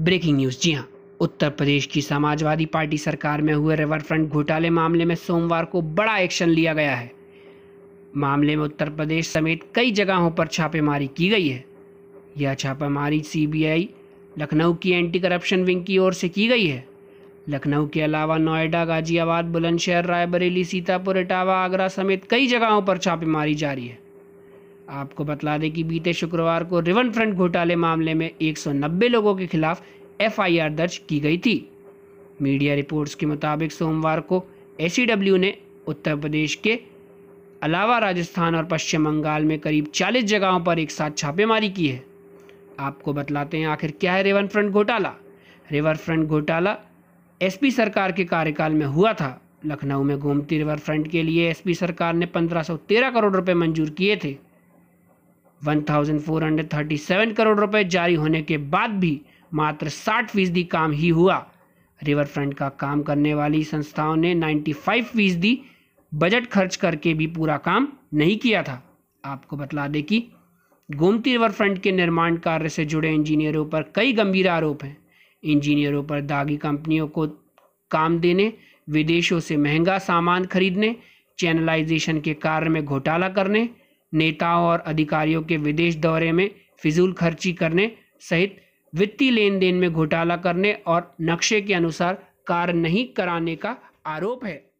breaking news जी हाँ उत्तर प्रदेश की Samajwadi party सरकार में हुए रिवरफ्रंट घोटाले मामले में सोमवार को बड़ा एक्शन लिया गया है मामले में उत्तर प्रदेश समेत कई जगहों पर छापेमारी की गई है यह छापेमारी सीबीआई लखनऊ की एंटी करप्शन विंग की ओर से की गई है लखनऊ के अलावा नोएडा गाजियाबाद बुलंदशहर रायबरेली सीतापुर इटावा आगरा समेत कई जगहों पर छापेमारी जारी है आपको बता दें कि बीते शुक्रवार को रिवन फ्रंट घोटाले मामले में 190 लोगों के खिलाफ एफआईआर दर्ज की गई थी मीडिया रिपोर्ट्स के मुताबिक सोमवार को एसीडब्ल्यू ने उत्तर प्रदेश के अलावा राजस्थान और पश्चिम बंगाल में करीब 40 जगहों पर एक साथ छापेमारी की है आपको बतलाते हैं आखिर क्या है रिवर फ्रंट घोटाला रिवर फ्रंट घोटाला एसपी सरकार के कार्यकाल में हुआ था लखनऊ में घूमती रिवर फ्रंट के लिए एसपी सरकार ने 1513 करोड़ रुपए मंजूर किए थे 1,437 करोड़ रुपए जारी होने के बाद भी मात्र 60 फीसदी काम ही हुआ रिवर फ्रंट का काम करने वाली संस्थाओं ने 95 फीसदी बजट खर्च करके भी पूरा काम नहीं किया था आपको बतला दें कि गोमती रिवर फ्रंट के निर्माण कार्य से जुड़े इंजीनियरों पर कई गंभीर आरोप हैं इंजीनियरों पर दागी कंपनियों को काम देने विदेशों से महंगा सामान खरीदने चैनलाइजेशन के कार्य में घोटाला करने नेताओं और अधिकारियों के विदेश दौरे में फिजूल खर्ची करने सहित वित्तीय लेन देन में घोटाला करने और नक्शे के अनुसार कार्य नहीं कराने का आरोप है